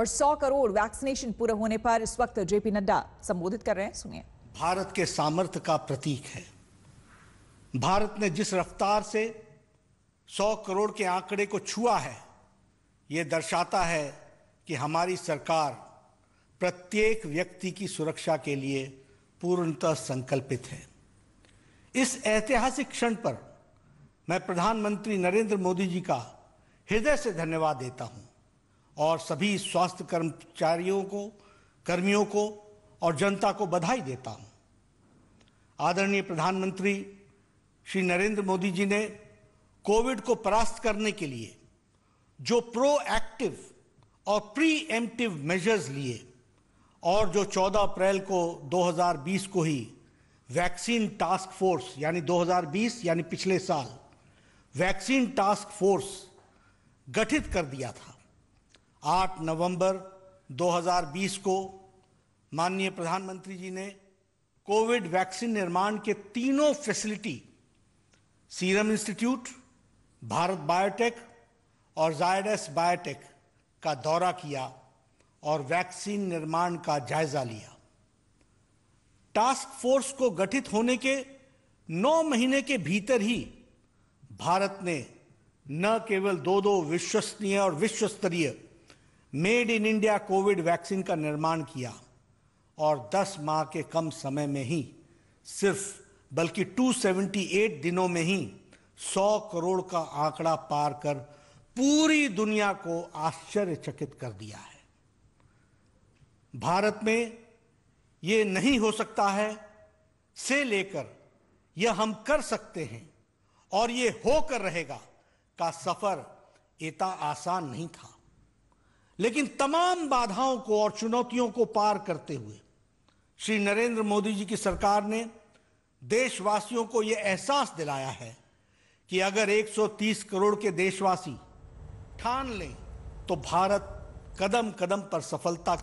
और 100 करोड़ वैक्सीनेशन पूरा होने पर इस वक्त जेपी नड्डा संबोधित कर रहे हैं सुनिए भारत के सामर्थ्य का प्रतीक है भारत ने जिस रफ्तार से 100 करोड़ के आंकड़े को छुआ है यह दर्शाता है कि हमारी सरकार प्रत्येक व्यक्ति की सुरक्षा के लिए पूर्णतः संकल्पित है इस ऐतिहासिक क्षण पर मैं प्रधानमंत्री नरेंद्र मोदी जी का हृदय से धन्यवाद देता हूं और सभी स्वास्थ्य कर्मचारियों को कर्मियों को और जनता को बधाई देता हूं आदरणीय प्रधानमंत्री श्री नरेंद्र मोदी जी ने कोविड को परास्त करने के लिए जो प्रोएक्टिव और प्री एम्प्टिव मेजर्स लिए और जो 14 अप्रैल को 2020 को ही वैक्सीन टास्क फोर्स यानी 2020 यानी पिछले साल वैक्सीन टास्क फोर्स गठित कर दिया था 8 नवंबर 2020 को माननीय प्रधानमंत्री जी ने कोविड वैक्सीन निर्माण के तीनों फैसिलिटी सीरम इंस्टीट्यूट भारत बायोटेक और जायडस बायोटेक का दौरा किया और वैक्सीन निर्माण का जायजा लिया टास्क फोर्स को गठित होने के नौ महीने के भीतर ही भारत ने न केवल दो दो विश्वसनीय और विश्व स्तरीय made in India Covid vaccine का निर्माण किया और 10 माह के कम समय में ही सिर्फ बल्कि 278 दिनों में ही 100 करोड़ का आंकड़ा पार कर पूरी दुनिया को आश्चर्यचकित कर दिया है भारत में ये नहीं हो सकता है से लेकर यह हम कर सकते हैं और ये होकर रहेगा का सफर इतना आसान नहीं था लेकिन तमाम बाधाओं को और चुनौतियों को पार करते हुए श्री नरेंद्र मोदी जी की सरकार ने देशवासियों को यह एहसास दिलाया है कि अगर 130 करोड़ के देशवासी ठान लें तो भारत कदम कदम पर सफलता